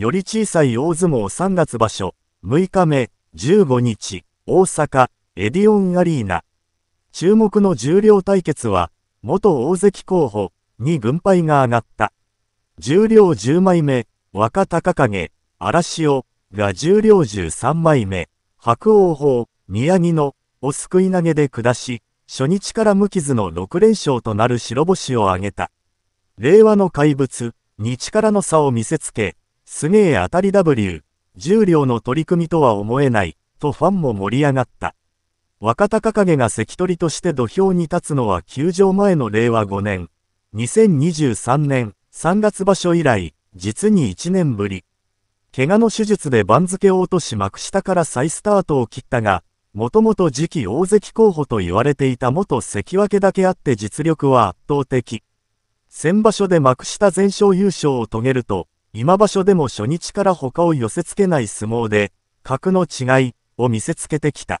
より小さい大相撲3月場所、6日目、15日、大阪、エディオンアリーナ。注目の重量対決は、元大関候補に軍配が上がった。重量10枚目、若隆景、荒汐が重量13枚目、白王鵬、宮城野をすくい投げで下し、初日から無傷の6連勝となる白星を挙げた。令和の怪物、に力の差を見せつけ、すげえ当たり W、重量の取り組みとは思えない、とファンも盛り上がった。若隆景が関取として土俵に立つのは球場前の令和5年、2023年3月場所以来、実に1年ぶり。怪我の手術で番付を落とし幕下から再スタートを切ったが、もともと次期大関候補と言われていた元関脇だけあって実力は圧倒的。先場所で幕下全勝優勝を遂げると、今場所でも初日から他を寄せ付けない相撲で、格の違いを見せつけてきた。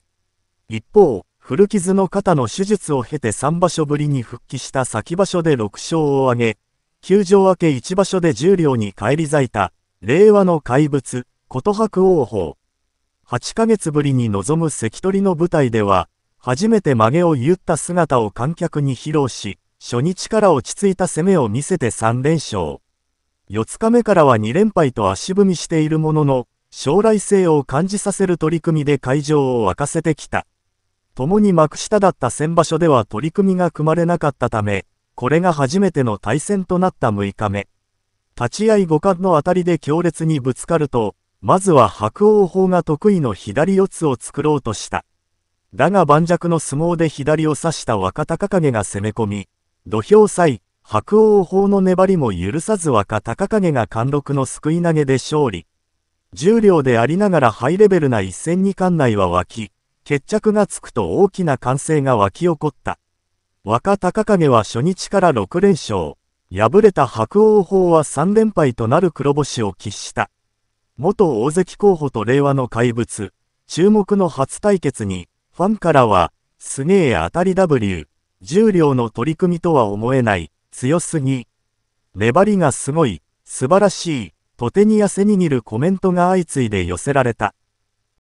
一方、古傷の肩の手術を経て3場所ぶりに復帰した先場所で6勝を挙げ、休場明け1場所で10両に返り咲いた、令和の怪物、琴白王鵬。8ヶ月ぶりに臨む関取の舞台では、初めて曲げを言った姿を観客に披露し、初日から落ち着いた攻めを見せて3連勝。四日目からは2連敗と足踏みしているものの、将来性を感じさせる取り組みで会場を沸かせてきた。共に幕下だった先場所では取り組みが組まれなかったため、これが初めての対戦となった6日目。立ち合い五冠の当たりで強烈にぶつかると、まずは白鵬砲が得意の左四つを作ろうとした。だが盤石の相撲で左を刺した若隆景が攻め込み、土俵際、白王法の粘りも許さず若隆景が貫禄の救い投げで勝利。重量でありながらハイレベルな一戦に館内は湧き、決着がつくと大きな歓声が湧き起こった。若隆景は初日から6連勝。敗れた白王法は3連敗となる黒星を喫した。元大関候補と令和の怪物、注目の初対決に、ファンからは、すげえ当たり W、重量の取り組みとは思えない、強すぎ。粘りがすごい、素晴らしい、と手に痩せ握るコメントが相次いで寄せられた。